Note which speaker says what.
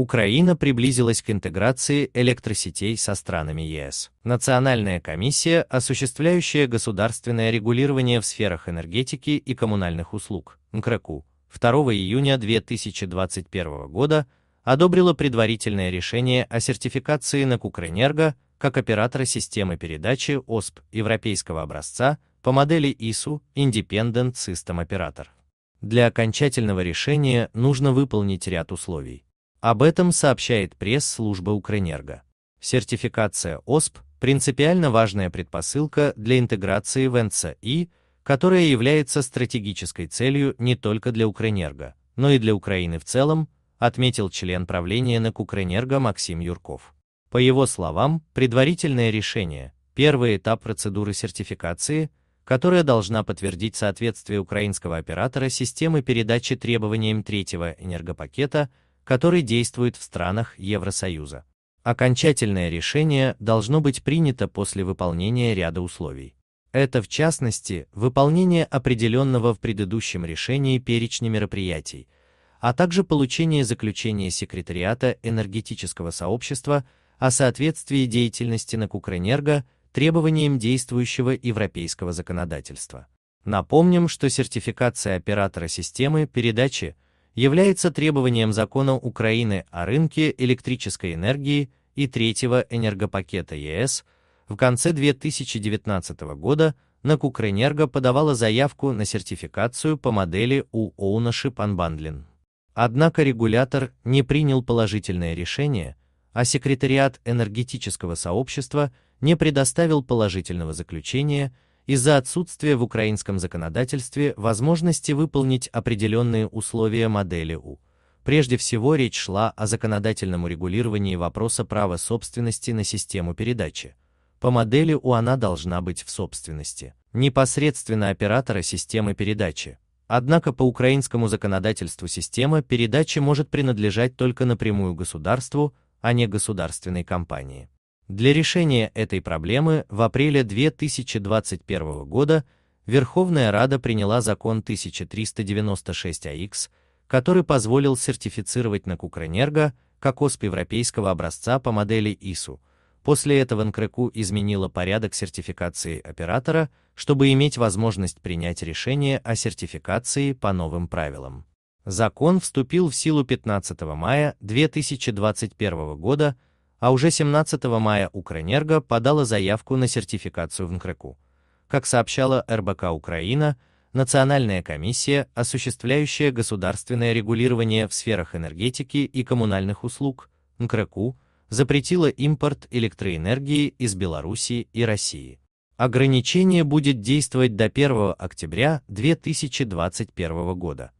Speaker 1: Украина приблизилась к интеграции электросетей со странами ЕС. Национальная комиссия, осуществляющая государственное регулирование в сферах энергетики и коммунальных услуг, НКРКУ, 2 июня 2021 года одобрила предварительное решение о сертификации на Кукрэнерго как оператора системы передачи ОСП европейского образца по модели ИСУ Independent System Operator. Для окончательного решения нужно выполнить ряд условий об этом сообщает пресс-служба Укрэнерго. Сертификация ОСП – принципиально важная предпосылка для интеграции в НЦИ, которая является стратегической целью не только для Укрэнерго, но и для Украины в целом, отметил член правления НЭК Укрэнерго Максим Юрков. По его словам, предварительное решение – первый этап процедуры сертификации, которая должна подтвердить соответствие украинского оператора системы передачи требованиям третьего энергопакета – который действует в странах Евросоюза. Окончательное решение должно быть принято после выполнения ряда условий. Это в частности выполнение определенного в предыдущем решении перечня мероприятий, а также получение заключения секретариата энергетического сообщества о соответствии деятельности на Кукрэнерго требованиям действующего европейского законодательства. Напомним, что сертификация оператора системы передачи является требованием закона Украины о рынке электрической энергии и третьего энергопакета ЕС, в конце 2019 года НАК подавала заявку на сертификацию по модели U Ownership Unbundling. Однако регулятор не принял положительное решение, а секретариат энергетического сообщества не предоставил положительного заключения из-за отсутствия в украинском законодательстве возможности выполнить определенные условия модели У. Прежде всего речь шла о законодательном урегулировании вопроса права собственности на систему передачи. По модели У она должна быть в собственности непосредственно оператора системы передачи. Однако по украинскому законодательству система передачи может принадлежать только напрямую государству, а не государственной компании. Для решения этой проблемы в апреле 2021 года Верховная Рада приняла закон 1396АХ, который позволил сертифицировать на Кукрэнерго кокосп европейского образца по модели ИСУ. После этого НКРКУ изменила порядок сертификации оператора, чтобы иметь возможность принять решение о сертификации по новым правилам. Закон вступил в силу 15 мая 2021 года, а уже 17 мая Укрэнерго подала заявку на сертификацию в НКРЭКу. Как сообщала РБК Украина, Национальная комиссия, осуществляющая государственное регулирование в сферах энергетики и коммунальных услуг, НКРЭКу, запретила импорт электроэнергии из Белоруссии и России. Ограничение будет действовать до 1 октября 2021 года.